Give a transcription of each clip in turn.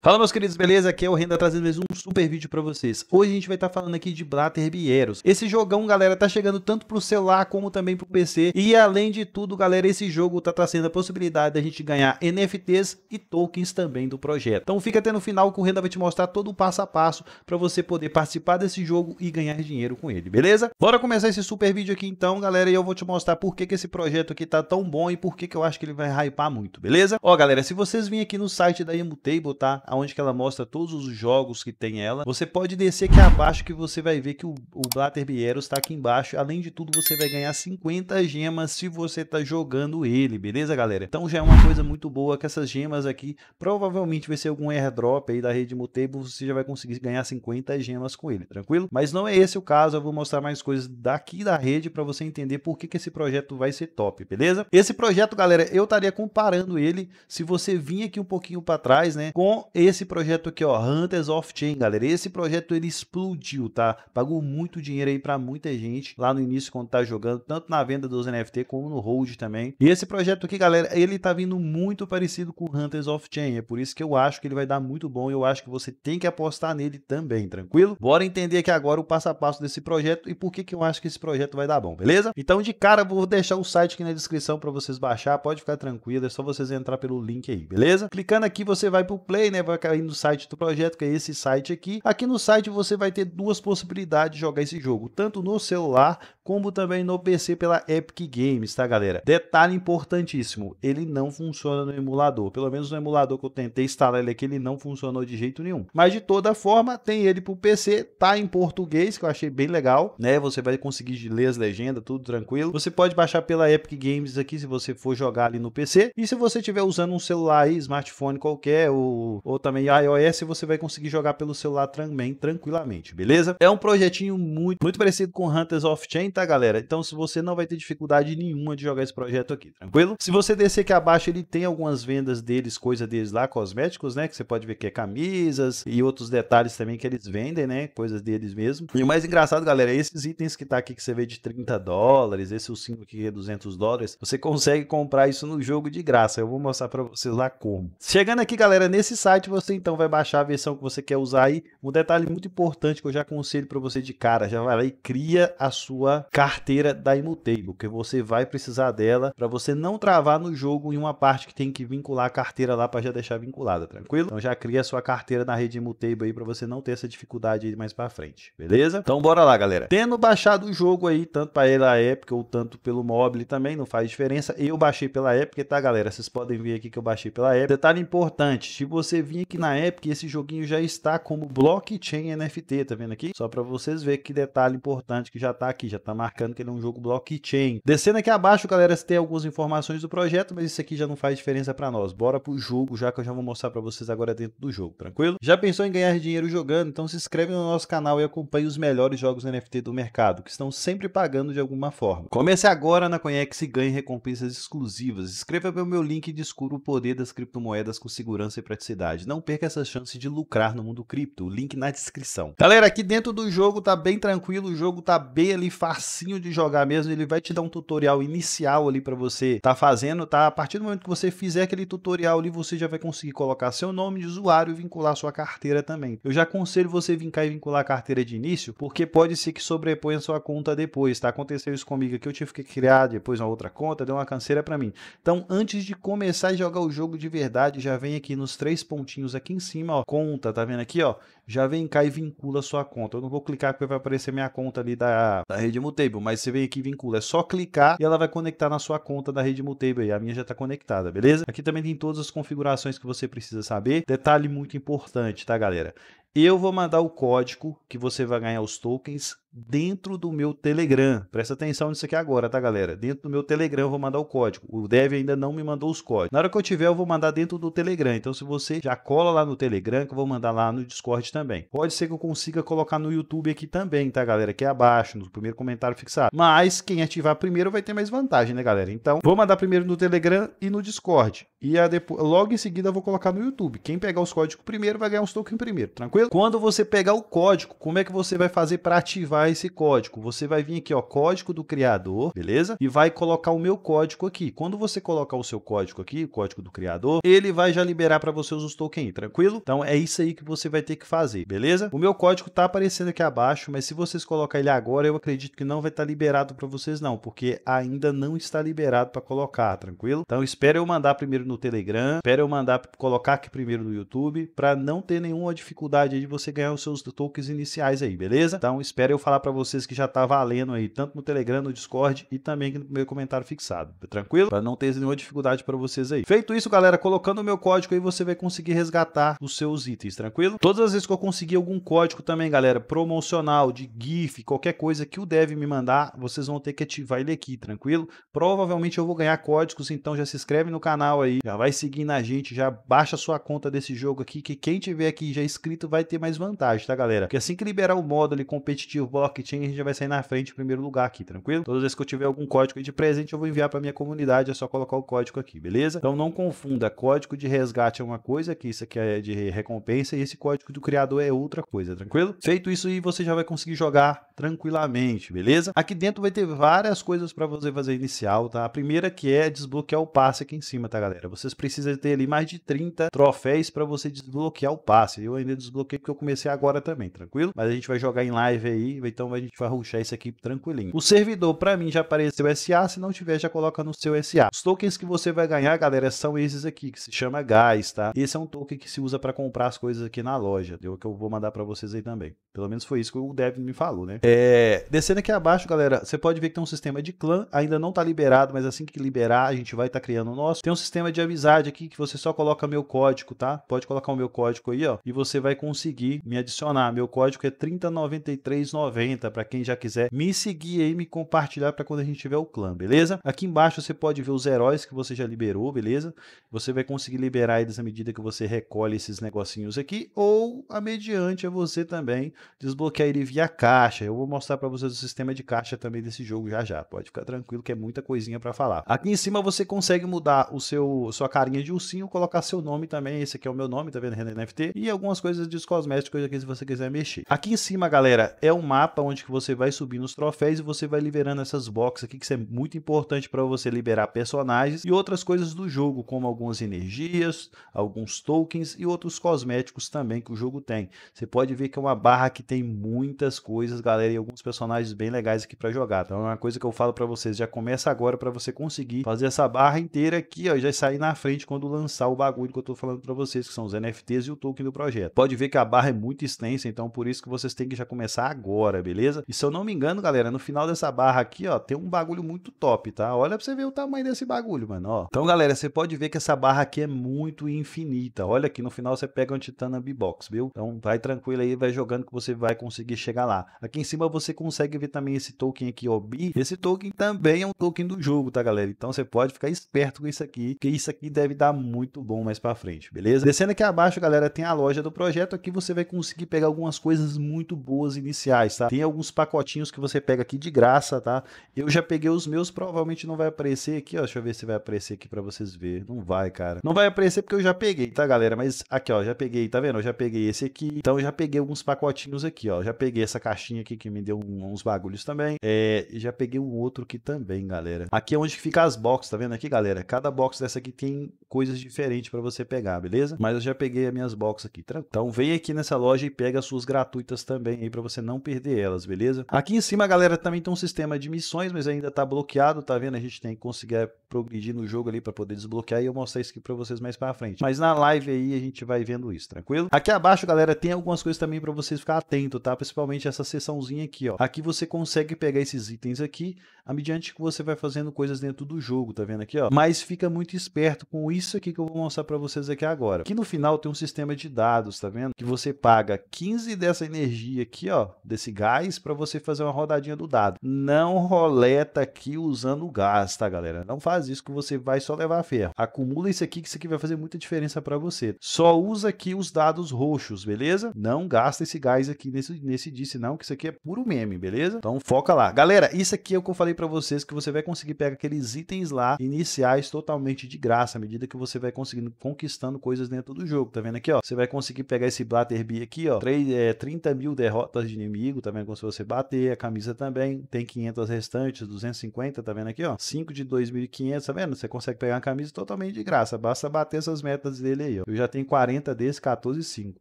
Fala meus queridos, beleza? Aqui é o Renda trazendo mais um super vídeo para vocês. Hoje a gente vai estar tá falando aqui de Blatter Bieros. Esse jogão, galera, tá chegando tanto pro celular como também pro PC. E além de tudo, galera, esse jogo tá trazendo a possibilidade da gente ganhar NFTs e tokens também do projeto. Então fica até no final que o Renda vai te mostrar todo o passo a passo para você poder participar desse jogo e ganhar dinheiro com ele, beleza? Bora começar esse super vídeo aqui então, galera, e eu vou te mostrar por que, que esse projeto aqui tá tão bom e por que, que eu acho que ele vai hypar muito, beleza? Ó, galera, se vocês virem aqui no site da Emutable, tá? onde que ela mostra todos os jogos que tem ela. Você pode descer aqui abaixo que você vai ver que o, o Blatterby está aqui embaixo. Além de tudo, você vai ganhar 50 gemas se você está jogando ele, beleza, galera? Então já é uma coisa muito boa que essas gemas aqui, provavelmente vai ser algum airdrop aí da rede Mutable, você já vai conseguir ganhar 50 gemas com ele, tranquilo? Mas não é esse o caso, eu vou mostrar mais coisas daqui da rede para você entender por que, que esse projeto vai ser top, beleza? Esse projeto, galera, eu estaria comparando ele, se você vir aqui um pouquinho para trás, né, com esse projeto aqui, ó, Hunters of Chain, galera, esse projeto ele explodiu, tá? Pagou muito dinheiro aí para muita gente lá no início quando tá jogando, tanto na venda dos NFT como no hold também. E esse projeto aqui, galera, ele tá vindo muito parecido com Hunters of Chain, é por isso que eu acho que ele vai dar muito bom e eu acho que você tem que apostar nele também, tranquilo? Bora entender aqui agora o passo a passo desse projeto e por que que eu acho que esse projeto vai dar bom, beleza? Então, de cara, vou deixar o site aqui na descrição para vocês baixar, pode ficar tranquilo, é só vocês entrar pelo link aí, beleza? Clicando aqui, você vai pro Play, né? vai cair no site do projeto, que é esse site aqui. Aqui no site você vai ter duas possibilidades de jogar esse jogo, tanto no celular como também no PC pela Epic Games, tá galera? Detalhe importantíssimo, ele não funciona no emulador, pelo menos no emulador que eu tentei instalar ele aqui, ele não funcionou de jeito nenhum. Mas de toda forma, tem ele pro PC, tá em português, que eu achei bem legal, né? Você vai conseguir ler as legendas, tudo tranquilo. Você pode baixar pela Epic Games aqui, se você for jogar ali no PC. E se você estiver usando um celular aí, smartphone qualquer, ou, ou também ah, iOS, você vai conseguir jogar pelo celular também tranquilamente, beleza? É um projetinho muito, muito parecido com Hunters of Chain, tá, galera? Então, se você não vai ter dificuldade nenhuma de jogar esse projeto aqui, tranquilo? Se você descer aqui abaixo, ele tem algumas vendas deles, coisa deles lá, cosméticos, né? Que você pode ver que é camisas e outros detalhes também que eles vendem, né? Coisas deles mesmo. E o mais engraçado, galera, é esses itens que tá aqui que você vê de 30 dólares, esse ursinho aqui é 200 dólares, você consegue comprar isso no jogo de graça. Eu vou mostrar para vocês lá como. Chegando aqui, galera, nesse site site, você então vai baixar a versão que você quer usar aí. Um detalhe muito importante que eu já aconselho para você de cara, já vai lá e cria a sua carteira da Immutable, que você vai precisar dela para você não travar no jogo em uma parte que tem que vincular a carteira lá para já deixar vinculada, tranquilo? Então já cria a sua carteira na rede Immutable aí para você não ter essa dificuldade aí mais para frente, beleza? Então bora lá, galera. Tendo baixado o jogo aí, tanto para ele a Epic ou tanto pelo mobile também, não faz diferença. Eu baixei pela Epic, tá, galera? Vocês podem ver aqui que eu baixei pela Epic. Detalhe importante, se você vir joguinho aqui na época esse joguinho já está como blockchain NFT, tá vendo aqui? Só para vocês verem que detalhe importante que já está aqui, já está marcando que ele é um jogo blockchain. Descendo aqui abaixo, galera, tem algumas informações do projeto, mas isso aqui já não faz diferença para nós. Bora pro jogo, já que eu já vou mostrar para vocês agora dentro do jogo, tranquilo? Já pensou em ganhar dinheiro jogando? Então se inscreve no nosso canal e acompanhe os melhores jogos NFT do mercado, que estão sempre pagando de alguma forma. Comece agora na Conhex e ganhe recompensas exclusivas. Escreva pelo meu link e descubra o poder das criptomoedas com segurança e praticidade não perca essa chance de lucrar no mundo cripto. Link na descrição. Galera, aqui dentro do jogo tá bem tranquilo, o jogo tá bem ali facinho de jogar mesmo, ele vai te dar um tutorial inicial ali para você tá fazendo, tá? A partir do momento que você fizer aquele tutorial ali, você já vai conseguir colocar seu nome de usuário e vincular sua carteira também. Eu já aconselho você vincar e vincular a carteira de início, porque pode ser que sobreponha sua conta depois, tá? Aconteceu isso comigo aqui, eu tive que criar depois uma outra conta, deu uma canseira para mim. Então, antes de começar a jogar o jogo de verdade, já vem aqui nos três pontinhos pontinhos aqui em cima, ó, conta, tá vendo aqui, ó? Já vem cá e vincula a sua conta. Eu não vou clicar porque vai aparecer minha conta ali da, da rede Mutable, mas você vem aqui e vincula. É só clicar e ela vai conectar na sua conta da rede Mutable aí. A minha já tá conectada, beleza? Aqui também tem todas as configurações que você precisa saber. Detalhe muito importante, tá, galera? eu vou mandar o código que você vai ganhar os tokens dentro do meu Telegram. Presta atenção nisso aqui agora, tá, galera? Dentro do meu Telegram eu vou mandar o código. O Dev ainda não me mandou os códigos. Na hora que eu tiver, eu vou mandar dentro do Telegram. Então, se você já cola lá no Telegram, que eu vou mandar lá no Discord também. Pode ser que eu consiga colocar no YouTube aqui também, tá, galera? Aqui é abaixo, no primeiro comentário fixado. Mas quem ativar primeiro vai ter mais vantagem, né, galera? Então, vou mandar primeiro no Telegram e no Discord. E a logo em seguida eu vou colocar no YouTube. Quem pegar os códigos primeiro vai ganhar os tokens primeiro, tranquilo? Quando você pegar o código, como é que você vai fazer para ativar esse código? Você vai vir aqui, ó, código do criador, beleza? E vai colocar o meu código aqui. Quando você colocar o seu código aqui, o código do criador, ele vai já liberar para você os tokens, tranquilo? Então é isso aí que você vai ter que fazer, beleza? O meu código tá aparecendo aqui abaixo, mas se vocês colocar ele agora, eu acredito que não vai estar tá liberado para vocês não, porque ainda não está liberado para colocar, tranquilo? Então espera eu mandar primeiro no Telegram, espera eu mandar colocar aqui primeiro no YouTube, para não ter nenhuma dificuldade de você ganhar os seus tokens iniciais aí, beleza? Então espera eu falar para vocês que já tá valendo aí, tanto no Telegram, no Discord e também aqui no meu comentário fixado, tranquilo? Para não ter nenhuma dificuldade para vocês aí. Feito isso, galera, colocando o meu código aí, você vai conseguir resgatar os seus itens, tranquilo? Todas as vezes que eu conseguir algum código também, galera, promocional, de GIF, qualquer coisa que o dev me mandar, vocês vão ter que ativar ele aqui, tranquilo? Provavelmente eu vou ganhar códigos, então já se inscreve no canal aí, já vai seguindo a gente, já baixa sua conta desse jogo aqui, que quem tiver aqui já inscrito vai ter mais vantagem, tá, galera? Porque assim que liberar o modo competitivo blockchain a gente já vai sair na frente em primeiro lugar aqui, tranquilo? Todas as vezes que eu tiver algum código de presente, eu vou enviar para minha comunidade, é só colocar o código aqui, beleza? Então não confunda, código de resgate é uma coisa, que isso aqui é de recompensa, e esse código do criador é outra coisa, tranquilo? Feito isso aí, você já vai conseguir jogar tranquilamente, beleza? Aqui dentro vai ter várias coisas para você fazer inicial, tá? A primeira que é desbloquear o passe aqui em cima, tá, galera? Vocês precisam ter ali mais de 30 troféus para você desbloquear o passe. Eu ainda desbloqueei porque eu comecei agora também, tranquilo? Mas a gente vai jogar em live aí, então a gente vai ruxar isso aqui tranquilinho. O servidor, para mim, já apareceu SA. Se não tiver, já coloca no seu SA. Os tokens que você vai ganhar, galera, são esses aqui, que se chama gás, tá? Esse é um token que se usa para comprar as coisas aqui na loja. Eu que eu vou mandar para vocês aí também. Pelo menos foi isso que o Devin me falou, né? É, descendo aqui abaixo, galera, você pode ver que tem um sistema de clã, ainda não tá liberado, mas assim que liberar, a gente vai estar tá criando o nosso. Tem um sistema de de amizade aqui que você só coloca meu código, tá? Pode colocar o meu código aí, ó, e você vai conseguir me adicionar. Meu código é 309390 para quem já quiser me seguir aí, me compartilhar para quando a gente tiver o clã, beleza? Aqui embaixo você pode ver os heróis que você já liberou, beleza? Você vai conseguir liberar eles à medida que você recolhe esses negocinhos aqui ou a mediante é você também desbloquear ele via caixa. Eu vou mostrar para vocês o sistema de caixa também desse jogo já já. Pode ficar tranquilo que é muita coisinha para falar. Aqui em cima você consegue mudar o seu sua carinha de ursinho, colocar seu nome também. Esse aqui é o meu nome, tá vendo? Renan NFT. E algumas coisas de cosméticos aqui se você quiser mexer. Aqui em cima, galera, é um mapa onde que você vai subindo os troféus e você vai liberando essas boxes aqui, que isso é muito importante para você liberar personagens e outras coisas do jogo, como algumas energias, alguns tokens e outros cosméticos também que o jogo tem. Você pode ver que é uma barra que tem muitas coisas, galera, e alguns personagens bem legais aqui para jogar. Então é uma coisa que eu falo para vocês, já começa agora para você conseguir fazer essa barra inteira aqui, ó, já sair aí na frente quando lançar o bagulho que eu tô falando para vocês, que são os NFTs e o token do projeto. Pode ver que a barra é muito extensa, então por isso que vocês têm que já começar agora, beleza? E se eu não me engano, galera, no final dessa barra aqui, ó, tem um bagulho muito top, tá? Olha pra você ver o tamanho desse bagulho, mano, ó. Então, galera, você pode ver que essa barra aqui é muito infinita. Olha aqui, no final você pega um Titana B-Box, viu? Então, vai tranquilo aí, vai jogando que você vai conseguir chegar lá. Aqui em cima você consegue ver também esse token aqui, ó, B. Esse token também é um token do jogo, tá, galera? Então, você pode ficar esperto com isso aqui, que isso isso aqui deve dar muito bom mais para frente, beleza? Descendo aqui abaixo, galera, tem a loja do projeto. Aqui você vai conseguir pegar algumas coisas muito boas iniciais, tá? Tem alguns pacotinhos que você pega aqui de graça, tá? Eu já peguei os meus, provavelmente não vai aparecer aqui, ó. Deixa eu ver se vai aparecer aqui para vocês verem. Não vai, cara. Não vai aparecer porque eu já peguei, tá, galera? Mas aqui, ó, já peguei, tá vendo? Eu já peguei esse aqui. Então, eu já peguei alguns pacotinhos aqui, ó. Já peguei essa caixinha aqui que me deu uns bagulhos também. É, já peguei um outro aqui também, galera. Aqui é onde fica as boxes, tá vendo aqui, galera? Cada box dessa aqui tem coisas diferentes para você pegar, beleza? Mas eu já peguei as minhas box aqui. Então vem aqui nessa loja e pega as suas gratuitas também aí para você não perder elas, beleza? Aqui em cima, galera, também tem um sistema de missões, mas ainda tá bloqueado, tá vendo? A gente tem que conseguir é, progredir no jogo ali para poder desbloquear e eu mostrar isso aqui para vocês mais para frente. Mas na live aí a gente vai vendo isso, tranquilo? Aqui abaixo, galera, tem algumas coisas também para vocês ficar atento, tá? Principalmente essa seçãozinha aqui, ó. Aqui você consegue pegar esses itens aqui, à mediante que você vai fazendo coisas dentro do jogo, tá vendo aqui, ó? Mas fica muito esperto certo com isso aqui que eu vou mostrar para vocês aqui agora. Aqui no final tem um sistema de dados, tá vendo? Que você paga 15 dessa energia aqui, ó, desse gás, para você fazer uma rodadinha do dado. Não roleta aqui usando o gás, tá, galera? Não faz isso que você vai só levar ferro. Acumula isso aqui que isso aqui vai fazer muita diferença para você. Só usa aqui os dados roxos, beleza? Não gasta esse gás aqui nesse, nesse disse não, que isso aqui é puro meme, beleza? Então foca lá. Galera, isso aqui é o que eu falei para vocês, que você vai conseguir pegar aqueles itens lá iniciais totalmente de graça graça à medida que você vai conseguindo conquistando coisas dentro do jogo. Tá vendo aqui, ó? Você vai conseguir pegar esse Blatterby aqui, ó. 3, é, 30 mil derrotas de inimigo, tá vendo? Como se você bater, a camisa também. Tem 500 restantes, 250, tá vendo aqui, ó? 5 de 2.500, tá vendo? Você consegue pegar uma camisa totalmente de graça. Basta bater essas metas dele aí, ó. Eu já tenho 40 desses, 145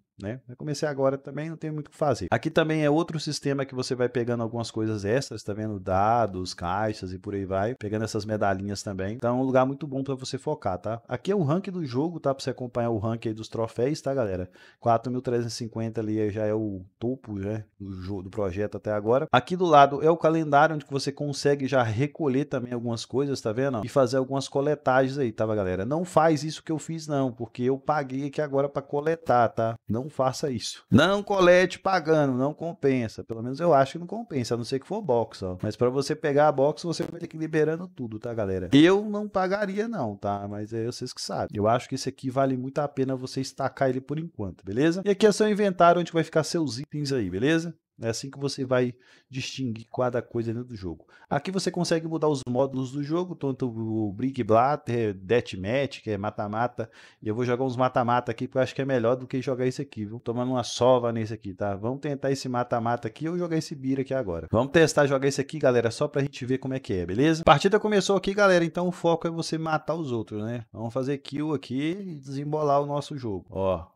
né? Eu comecei agora também, não tem muito o que fazer. Aqui também é outro sistema que você vai pegando algumas coisas extras, tá vendo? Dados, caixas e por aí vai, pegando essas medalhinhas também. Então é um lugar muito bom para você focar, tá? Aqui é o ranking do jogo, tá? Para você acompanhar o ranking dos troféus, tá, galera? 4.350 ali já é o topo, né? Do, jogo, do projeto até agora. Aqui do lado é o calendário onde você consegue já recolher também algumas coisas, tá vendo? E fazer algumas coletagens aí, tá, galera? Não faz isso que eu fiz não, porque eu paguei aqui agora para coletar, tá? Não não faça isso. Não colete pagando, não compensa. Pelo menos eu acho que não compensa, a não ser que for box, ó. Mas para você pegar a box, você vai ter que ir liberando tudo, tá, galera? Eu não pagaria não, tá? Mas é vocês que sabem. Eu acho que esse aqui vale muito a pena você estacar ele por enquanto, beleza? E aqui é seu inventário onde vai ficar seus itens aí, beleza? É assim que você vai distinguir cada coisa dentro do jogo. Aqui você consegue mudar os módulos do jogo, tanto o Brick Blatter, Deathmatch, que é mata-mata. E eu vou jogar uns mata-mata aqui, porque eu acho que é melhor do que jogar esse aqui. Vou tomando uma sova nesse aqui, tá? Vamos tentar esse mata-mata aqui ou jogar esse Bira aqui agora. Vamos testar jogar esse aqui, galera, só pra gente ver como é que é, beleza? A partida começou aqui, galera, então o foco é você matar os outros, né? Vamos fazer kill aqui e desembolar o nosso jogo. Ó.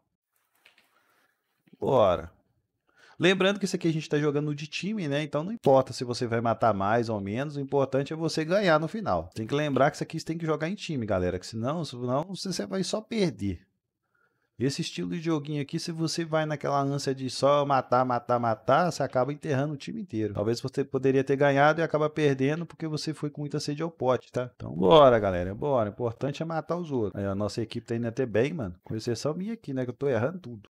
Bora. Lembrando que isso aqui a gente está jogando de time, né? Então não importa se você vai matar mais ou menos, o importante é você ganhar no final. Tem que lembrar que isso aqui você tem que jogar em time, galera, que senão, senão você vai só perder. Esse estilo de joguinho aqui, se você vai naquela ânsia de só matar, matar, matar, você acaba enterrando o time inteiro. Talvez você poderia ter ganhado e acaba perdendo porque você foi com muita sede ao pote, tá? Então bora, galera, bora. O importante é matar os outros. Aí, a nossa equipe tá indo até bem, mano. Com exceção minha aqui, né? Que eu tô errando tudo.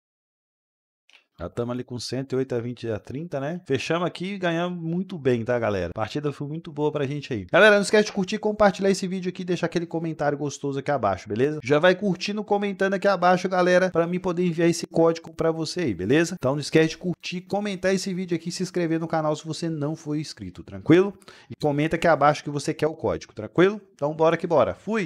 Já estamos ali com 108 a 20 a 30, né? Fechamos aqui e ganhamos muito bem, tá, galera? A partida foi muito boa pra gente aí. Galera, não esquece de curtir, compartilhar esse vídeo aqui e deixar aquele comentário gostoso aqui abaixo, beleza? Já vai curtindo, comentando aqui abaixo, galera, pra mim poder enviar esse código pra você aí, beleza? Então não esquece de curtir, comentar esse vídeo aqui e se inscrever no canal se você não for inscrito, tranquilo? E comenta aqui abaixo que você quer o código, tranquilo? Então bora que bora. Fui!